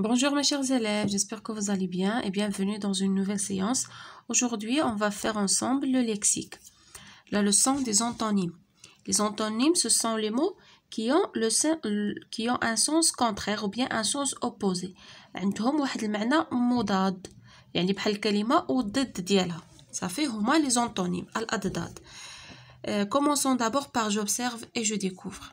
Bonjour mes chers élèves, j'espère que vous allez bien et bienvenue dans une nouvelle séance. Aujourd'hui, on va faire ensemble le lexique, la leçon des antonymes. Les antonymes, ce sont les mots qui ont, le, qui ont un sens contraire ou bien un sens opposé. ça fait au مضاد les antonymes, « euh, commençons d'abord par j'observe et je découvre.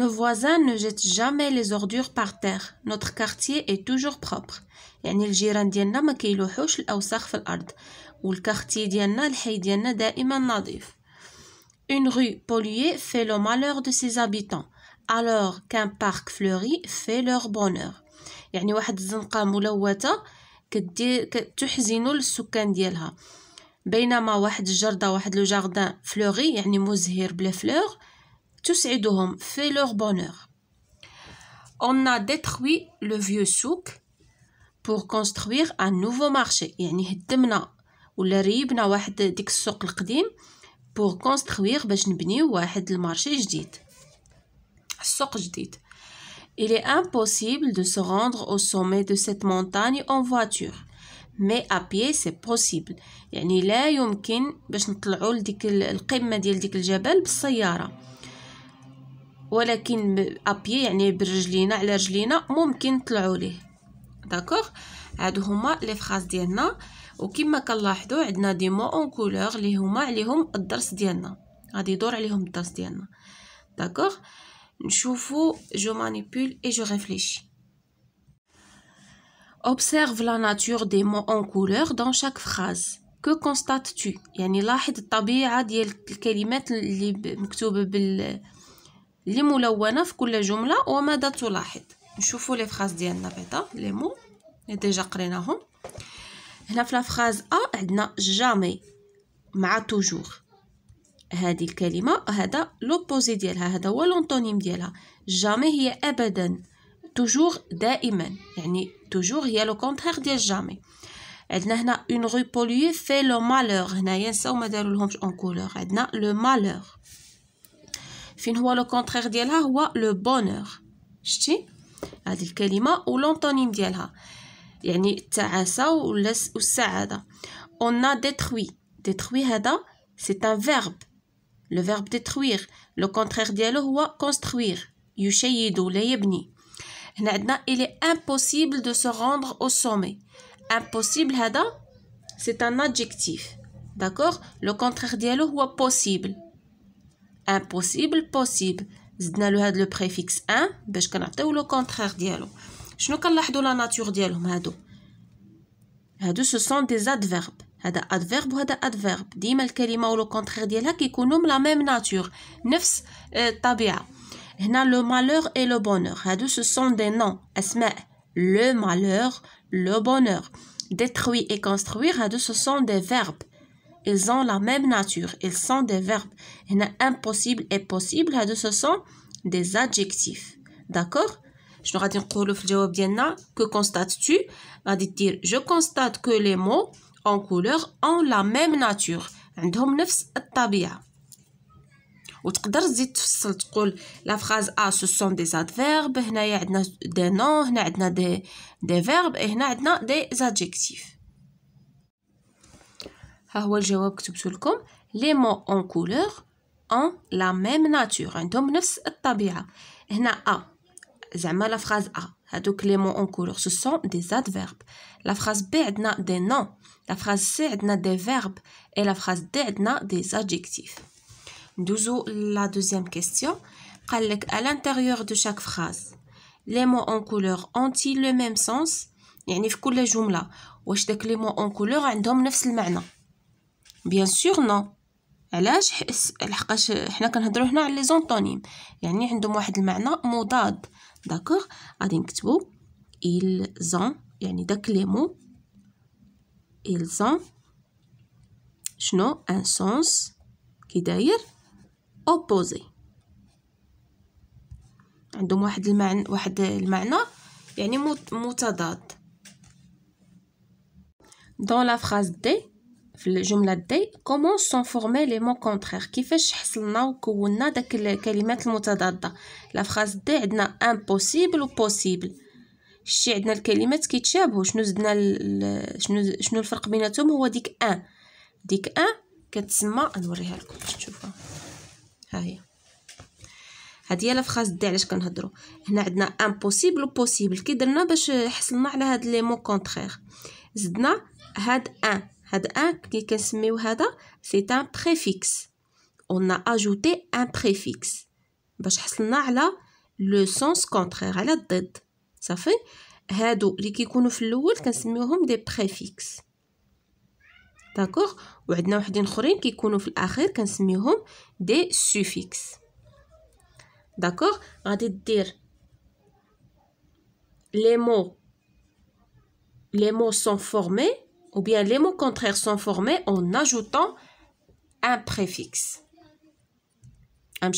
Nos voisins ne jettent jamais les ordures par terre. Notre quartier est toujours propre. يعني الجيران ديالنا ما كيلوحوش الاوساخ في الارض والكارتي ديالنا الحي ديالنا دائما نظيف Une rue polluée fait le malheur de ses habitants alors qu'un parc fleuri fait leur bonheur يعني واحد الزنقة ملوثة كدير كتحزن للسكان ديالها بينما واحد الجردة واحد لو جاردان فلوغي يعني مزهر بلا فلوغ تسعدهم في لور بونور اون a détruit le vieux souk pour construire un nouveau يعني هدمنا ولا ريبنا واحد ديك السوق القديم بور كونستروير باش نبنيو واحد المارشي جديد. السوق جديد. Il est impossible de se rendre au sommet de cette montagne en voiture. مي ابي سي بوسيبل يعني لا يمكن باش نطلعوا لديك القمه ديال ديك الجبل بالسياره ولكن ابيي يعني برجلينا على رجلينا ممكن نطلعوا ليه داكوغ هادو هما لي فراز ديالنا وكما كنلاحظوا عندنا دي مو اون كولور اللي هما عليهم الدرس ديالنا غادي يدور عليهم الدرس ديالنا داكوغ نشوفوا جو مانيبول اي جو ريفليشي Observe la nature des mots en couleur dans chaque phrase. Que constates-tu يعني لاحظ الطبيعة ديال الكلمات اللي مكتوبة بال لي ملونه في كل جمله وماذا تلاحظ نشوفوا لي فراز ديالنا بعدا لي مو لي ديجا قريناهم هنا في لا فراز ا عندنا جامي مع توجور هذه الكلمه هذا لوبوزي ديالها هذا هو لونتونيم ديالها جامي هي ابدا توجور دائما يعني توجور هي لو كونترير ديال جامي عندنا هنا اون غو بوليي في لو مالور هنايا نساو ما دارولهمش اون كولور عندنا لو مالور Le le contraire bonheur. le هو ou كونترير de هو لو بونور y a الكلمه ولونتونيم ou ou التعاسه والسعاده on a détruit détruit c'est un verbe le verbe détruire le contraire ديالو هو construire il est impossible de se rendre au sommet impossible c'est un adjectif d'accord le contraire ديالو c'est possible Impossible, possible. On ajoute le préfixe « un » pour qu'on apprenne le contraire. Qu'est-ce la nature Ce sont des adverbes. adverbe, adverbe. C'est le contraire qui a la même nature. C'est euh, tabia. le malheur et le bonheur. Ce sont des noms. Le malheur, le bonheur. Détruire et construire, ce sont des verbes ils ont la même nature, ils sont des verbes. Et impossible et possible, de ce sont des adjectifs. D'accord Je vais dit que constates-tu Je constate que les mots en couleur ont la même nature. La phrase A, ce sont des adverbes, des noms, des verbes et des adjectifs. ها هو الجواب كتبت لكم لي مو اون كولور اون لا ميم ناتور عندهم نفس الطبيعه هنا ا زعما لا فراز ا هادوك لي مو اون كولور سو سون دي ادفيرب لا فراز بي عندنا دي نون لا فراز سي عندنا دي فيرب اي لا فراز دي عندنا دي ادجيكتيف ندوزو لا دوزيام كيسيون قالك لك l'intérieur de دو شاك فراز لي مو اون كولور اونتي لو ميم سونس يعني في كل جمله واش داك لي مو اون كولور عندهم نفس المعنى بيان سور نو علاش حس لحقاش حنا كنهضروا هنا على لي زونطونيم يعني عندهم واحد المعنى مضاد داكوغ غادي نكتبو il زون يعني داك لي مو il زون شنو ان سونس كي داير اوبوزي عندهم واحد المعنى واحد المعنى يعني متضاد دون لا فراز دي في الجمله دي كومون سون فورمي لي مون كونترير كيفاش حصلنا وكوننا داك الكلمات المتضاده لا فراز دي عندنا امبوسيبل وبوسيبل شتي عندنا الكلمات كيتشابهوا شنو زدنا شنو شنو الفرق بيناتهم هو ديك ان ديك ان كتسمى نوريها لكم باش تشوفوها ها هي هادي هي فراز دي علاش كنهضروا هنا عندنا امبوسيبل وبوسيبل كي درنا باش حصلنا على هاد لي مو كونترير زدنا هاد ان هاد ان كي كنسميو هذا سي ان بريفيكس اون اجوتي ان بريفيكس باش حصلنا على لو سونس كونترير على الضد صافي هادو اللي كيكونوا في الاول كنسميوهم دي بريفيكس داكوغ وعندنا وحدين اخرين كيكونوا في الاخير كنسميوهم دي سوفيكس داكوغ غادي دير لي مو لي مو سون فورمي ou bien les mots contraires sont formés en ajoutant un préfixe. Dans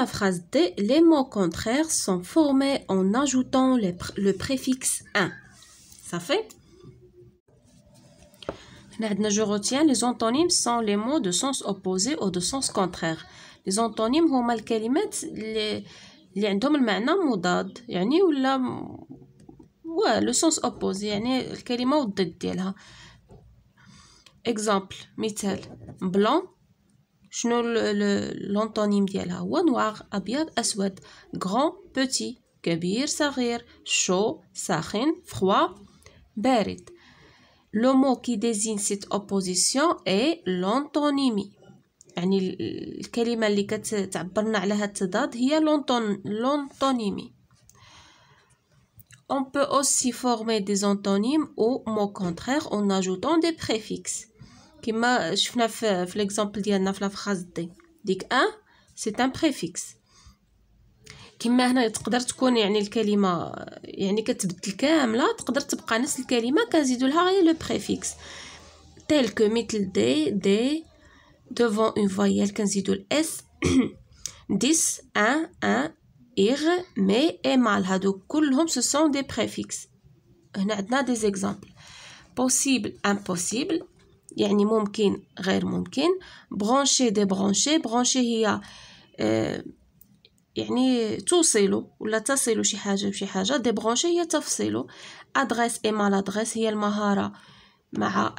la phrase D, les mots contraires sont formés en ajoutant le, préfixe un. Ça fait je retiens, les antonymes sont les mots de sens opposé ou de sens contraire. Les antonymes sont les mots qui ont le معنى مضاد ou « لو سونس اوبوز يعني الكلمه والضد ديالها اكزامبل مثال بلون شنو لونتونيم ديالها هو نوار ابيض اسود غران بوتي كبير صغير شو ساخن فخوا بارد لو مو كي ديزين سيت اوبوزيسيون اي لونتونيمي يعني الكلمه اللي كتعبرنا على هذا التضاد هي لونتون لونتونيمي On peut aussi former des antonymes ou mots contraires en ajoutant des préfixes. Comme شفنا في l'exemple l'exemple de la un دي ديك préfixe. un un préfixe. كما هنا تقدر تكون يعني الكلمه يعني كتبدل تقدر تبقى نفس لها devant une voyelle كنزيدو s, ديس إغ مي إمال هادو كلهم سو سون دي بريفيكس هنا عندنا دي زيكزامبل بوسيبل امبوسيبل يعني ممكن غير ممكن برونشي دي برونشي برونشي هي آه، يعني توصلوا ولا تصلوا شي حاجه بشي حاجه دي برونشي هي تفصلوا ادريس اي مال ادريس هي المهاره مع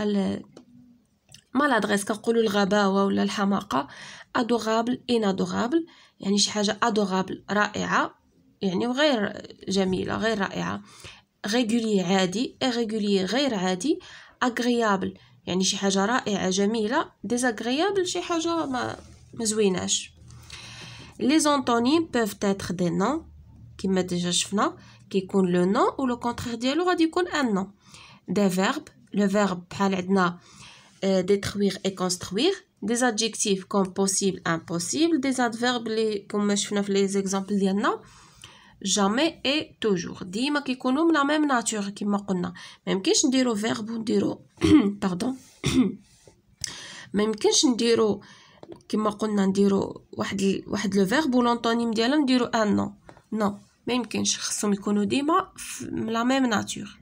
مال ادريس كنقولوا الغباوه ولا الحماقه ادورابل انادورابل يعني شي حاجه ادورابل رائعه يعني وغير جميله غير رائعه ريغولي عادي ايريغولي غير عادي اغريابل يعني شي حاجه رائعه جميله ديزاغريابل شي حاجه ما مزويناش لي زونتونيم بوف تاتر دي نون كما ديجا شفنا كيكون لو نون و لو كونترير ديالو غادي يكون ان نون دي فيرب لو فيرب بحال عندنا ديتروير اي كونستروير des adjectifs comme possible, impossible, des adverbes comme je fais les exemples d'il jamais et toujours. Dima qui connaît la même nature qui m'a connaît. Même que je dis au verbe pardon, même que je dis qui m'a le verbe ou l'antonyme d'il y dire un ah nom. Non, même que je suis connaît la même nature.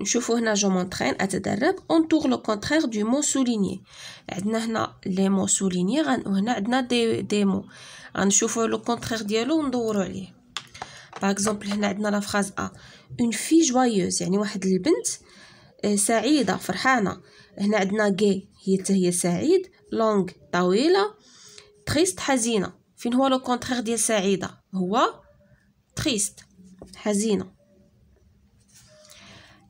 نشوفوا هنا جو مونطرين اتدرب انطور لو كونترير دو مو سوليني عندنا هنا لي مو سوليني وهنا عندنا دي دي مو غنشوفوا لو كونترير ديالو وندورو عليه باغ اكزومبل هنا عندنا لا فراز ا اون في جويوز يعني واحد البنت آه، سعيده فرحانه هنا عندنا غي هي حتى هي سعيد لونغ طويله تريست حزينه فين هو لو كونترير ديال سعيده هو تريست حزينه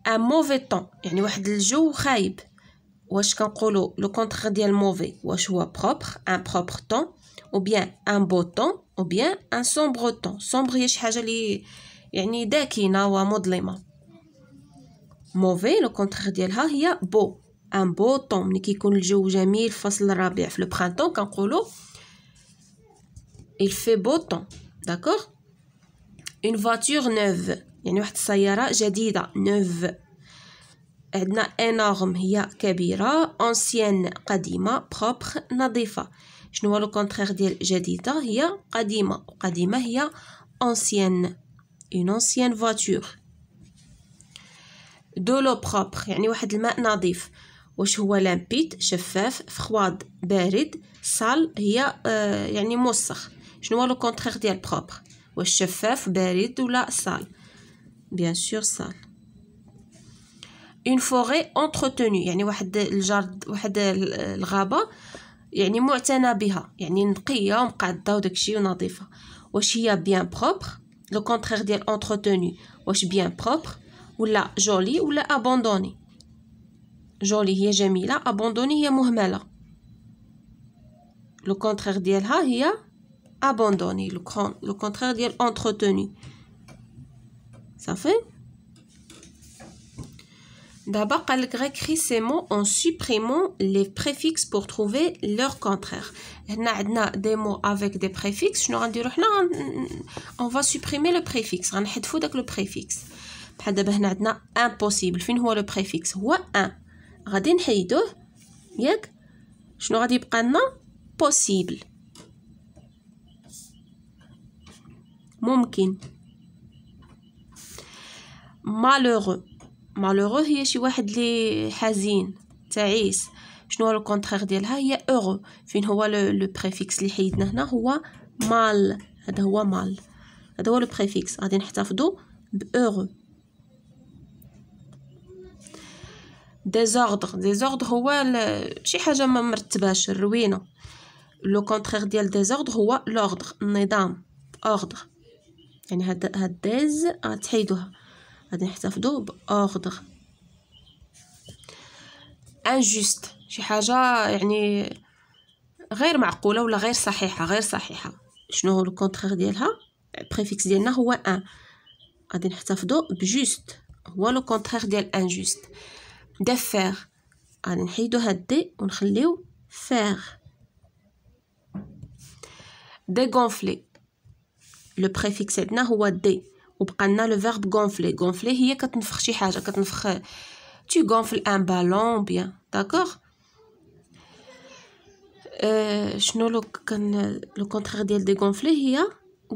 un mauvais temps, y'a ni une fois le jour qui arrive, ouais je kan kolo le contraire d'el mauvais, ouais je vois propre, un propre temps, ou bien un beau temps, ou bien un sombre temps, sombre y'a chagli, y'a ni des qui ou un mauvais, le contraire d'el haria beau, un beau temps, ni qui koul je ou j'amir face l'arabe, le printemps kan kolo il fait beau temps, d'accord? une voiture neuve يعني واحد السيارة جديدة نوف عندنا انورم هي كبيرة اونسيان قديمة بروبر نظيفة شنو هو لو كونترير ديال جديدة هي قديمة وقديمة هي اونسيان اون اونسيان فواتور دو لو بروبر يعني واحد الماء نظيف واش هو لامبيت شفاف فخواد بارد سال هي آه يعني موسخ شنو هو لو كونترير ديال بروبر واش شفاف بارد ولا سال bien sûr sale. Une forêt entretenue, يعني واحد الجارد واحد الغابة يعني معتنى بها يعني bien propre le contraire ديال entretenue bien propre ou جولي ou abandonnée Jolie, هي jolie. abandonnée هي مهملة Le contraire ديالها Le abandonnée Le contraire ديال entretenue ça fait D'abord, le supprime écrit ces mots en supprimant les préfixes pour trouver leur contraire. On des mots avec des préfixes. on va supprimer le préfixe. غنحذفو le préfixe. بحال supprimer impossible. le préfixe On ان. غادي نحيدوه possible. مالورو مالورو هي شي واحد لي حزين تعيس شنو هو الكونترير ديالها هي اورو فين هو لو بريفيكس اللي حيدنا هنا هو مال هذا هو مال هذا هو لو بريفيكس غادي نحتفظو ب ديزوردر ديزوردر هو شي حاجه ما مرتباش الروينه لو كونترير ديال ديزوردر هو لوردر النظام اوردر يعني هاد هاد ديز غتحيدوها آه، غادي نحتفظوا باوردر انجوست شي حاجه يعني غير معقوله ولا غير صحيحه غير صحيحه شنو هو الكونترير ديالها البريفيكس ديالنا هو ان غادي نحتفظوا بجوست هو لو كونترير ديال انجوست دافير غادي نحيدو هاد دي ونخليو فير غونفلي لو بريفيكس عندنا هو دي وبقى لنا لو فيرب غونفلي غونفلي هي كتنفخ شي حاجه كتنفخ تي غونفل ان بالون بيان d'accord euh, شنو لو كان لو كونترير ديال دي غونفلي هي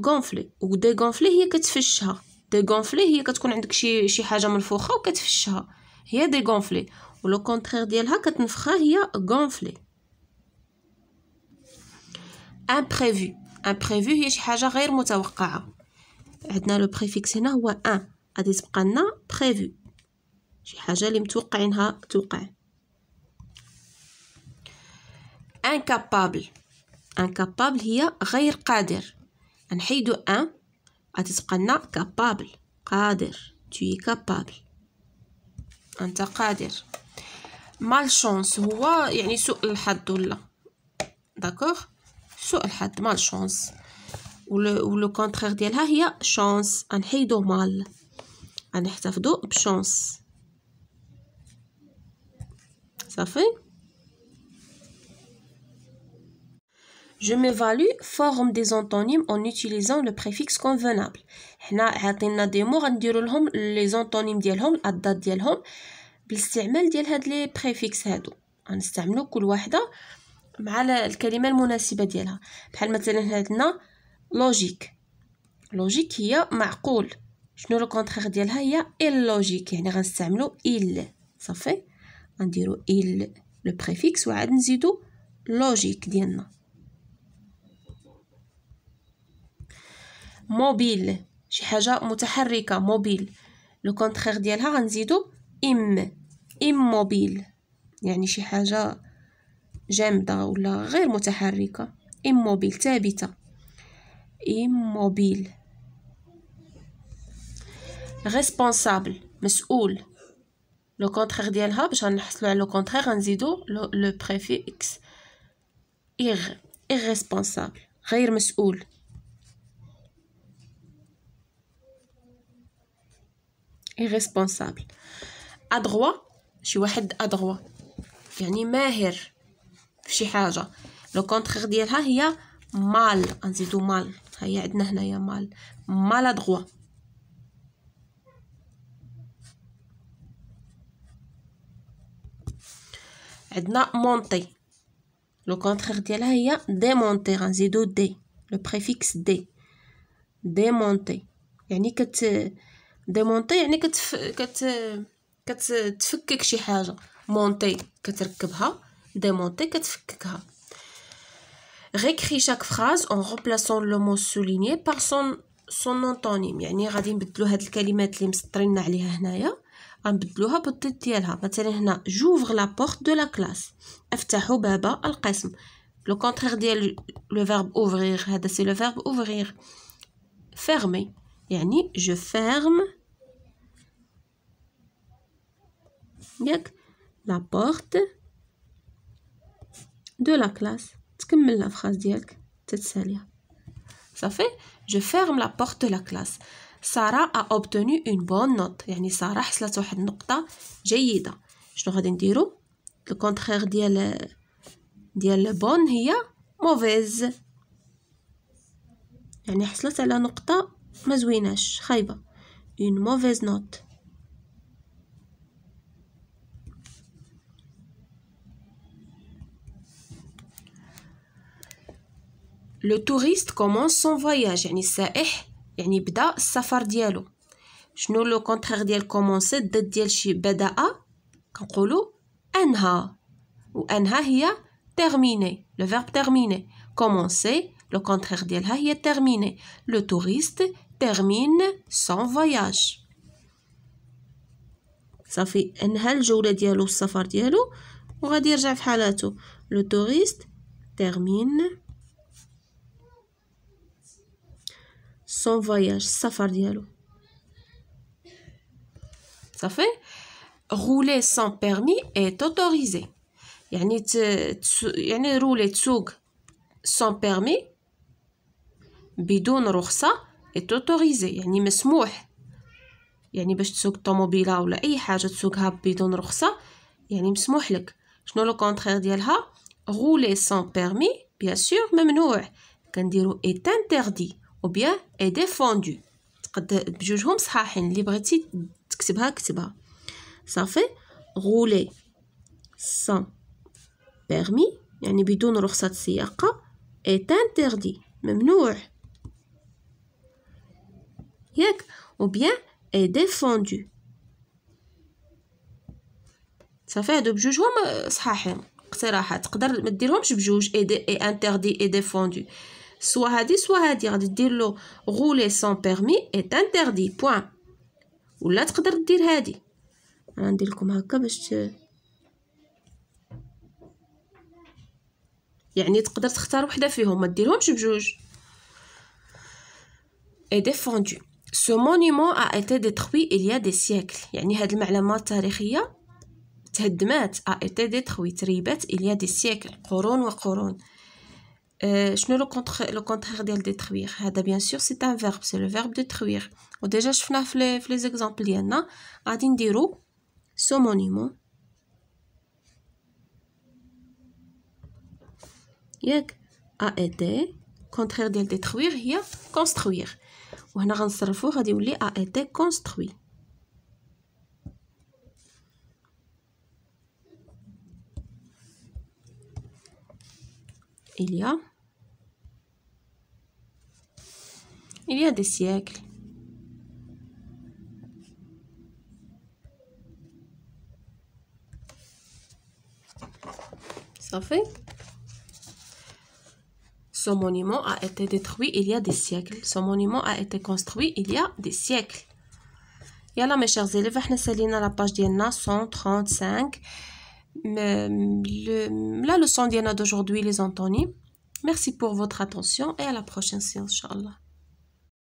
غونفلي دي غونفلي هي كتفشها دي غونفلي هي كتكون عندك شي شي حاجه منفوخه وكتفشها هي دي غونفلي لو كونترير ديالها كتنفخها هي غونفلي امبريفو امبريفو هي شي حاجه غير متوقعه عندنا لو بريفيكس هنا هو ان غادي تبقى لنا بريفو شي حاجه اللي متوقعينها توقع انكابابل انكابابل هي غير قادر نحيدو ان غادي تبقى لنا كابابل قادر توي كابابل انت قادر مال شونس هو يعني سوء الحظ ولا داكوغ سوء الحظ مال شونس ولو كونترير ديالها هي شانس غنحيدو مال غنحتفظو بشانس صافي Je m'évalue forme des antonymes en utilisant le préfixe convenable. حنا عاطينا دي مو غنديروا لهم لي زونتونيم ديالهم الادات ديالهم بالاستعمال ديال هاد لي بريفيكس هادو غنستعملو كل وحده مع الكلمه المناسبه ديالها بحال مثلا هادنا عندنا لوجيك لوجيك هي معقول شنو لو كونترير ديالها هي اللوجيك يعني غنستعملو إل صافي غنديرو إل لو بريفيكس وعاد نزيدو لوجيك ديالنا موبيل شي حاجه متحركه موبيل لو كونترير ديالها غنزيدو ام اموبيل يعني شي حاجه جامده ولا غير متحركه اموبيل ثابته immobile responsable مسؤول لو كونترير ديالها باش غنحصلو على لو كونترير غنزيدو لو بريفيكس إغ irresponsable غير مسؤول irresponsable ادغوا شي واحد ادغوا يعني ماهر في شي حاجه لو كونترير ديالها هي مال غنزيدو مال هي عندنا هنايا مال مالادغوا عندنا مونتي لو كونترير ديالها هي مونتي غنزيدو دي لو بريفيكس دي مونتي يعني كت مونتي يعني كتف... كت كتفكك شي حاجه مونتي كتركبها مونتي كتفككها réécris chaque phrase en remplaçant le mot souligné par son son antonyme يعني غادي نبدلو هاد الكلمات اللي مسطرين عليها هنايا غنبدلوها بالضد ديالها مثلا هنا جوفغ لا بورت دو لا كلاس افتح باب القسم لو كونترير ديال لو فيرب اوفرير هذا سي لو فيرب اوفرير فيرمي يعني جو فيرم ياك لا بورت دو لا كلاس تكمل لافخاز ديالك تتساليها صافي جو فيرم لا بورت لا كلاس ساره ا اوبتوني اون بون نوت يعني ساره حصلت واحد النقطه جيده شنو غادي نديرو لو كونترير ديال ديال بون هي موفيز يعني حصلت على نقطه ما زويناش خايبه اون موفيز نوت Le touriste commence son voyage. C'est-à-dire qu'il Je commencé sa voyage. Eh, Donc, le contraire de commencer, c'est qu'il a commencé sa voyage. Donc, on dit « terminé ». Le verbe « terminé ».« Commencer », le contraire de « terminé ». Le touriste termine son voyage. Ça fait « un le jour de sa voyage. On va dire de nouveau le cas. Le touriste termine son voyage, safar diallo. Ça fait rouler sans permis est autorisé. Yani rouler tsouk sans permis bidon rukhsa est autorisé. Yani mesmouh. Yani bach tsouk tomobila ou la ay haja tsoukha bidon yani mesmouh lek. Chno le contraire dialha? Rouler sans permis, bien sûr, mamnouh. Kandiru est interdit. أو بيان إي ديفوندو تقد بجوجهم صحاحين اللي بغيتي تكتبها كتبها صافي غولي سان بيرمي يعني بدون رخصة سياقة est انتيردي ممنوع ياك أو بيان إي ديفوندو صافي هادو بجوجهم صحاحين اقتراحات تقدر ما ديرهمش بجوج اي انتردي اي ديفوندو سوا هادي سوا هادي غادي دير له غولي سون بيرمي ايت انتردي بوان ولا تقدر دير هادي غندير لكم هكا باش ت... يعني تقدر تختار وحده فيهم ما ديرهمش بجوج اي ديفوندو سو مونيمون ا ايتي ديتروي اليا دي سيكل يعني هاد المعلمه التاريخيه تهدمات ا ايتي ديتروي تريبات اليا دي سيكل قرون وقرون Euh, je ne pas le contraire de le détruire. Bien sûr, c'est un verbe. C'est le verbe détruire. Déjà, je vais les exemples. Je vais vous ce monument a été, e contraire de le détruire, a été construire. un vais le dire a été e construit. il y a il y a des siècles. Ça fait ce monument a été détruit il y a des siècles. Ce monument a été construit il y a des siècles. Yalla mes chers élèves, سالينا la page ديالنا 135 le, la leçon d'aujourd'hui, les Anthony. Merci pour votre attention et à la prochaine séance, Inch'Allah.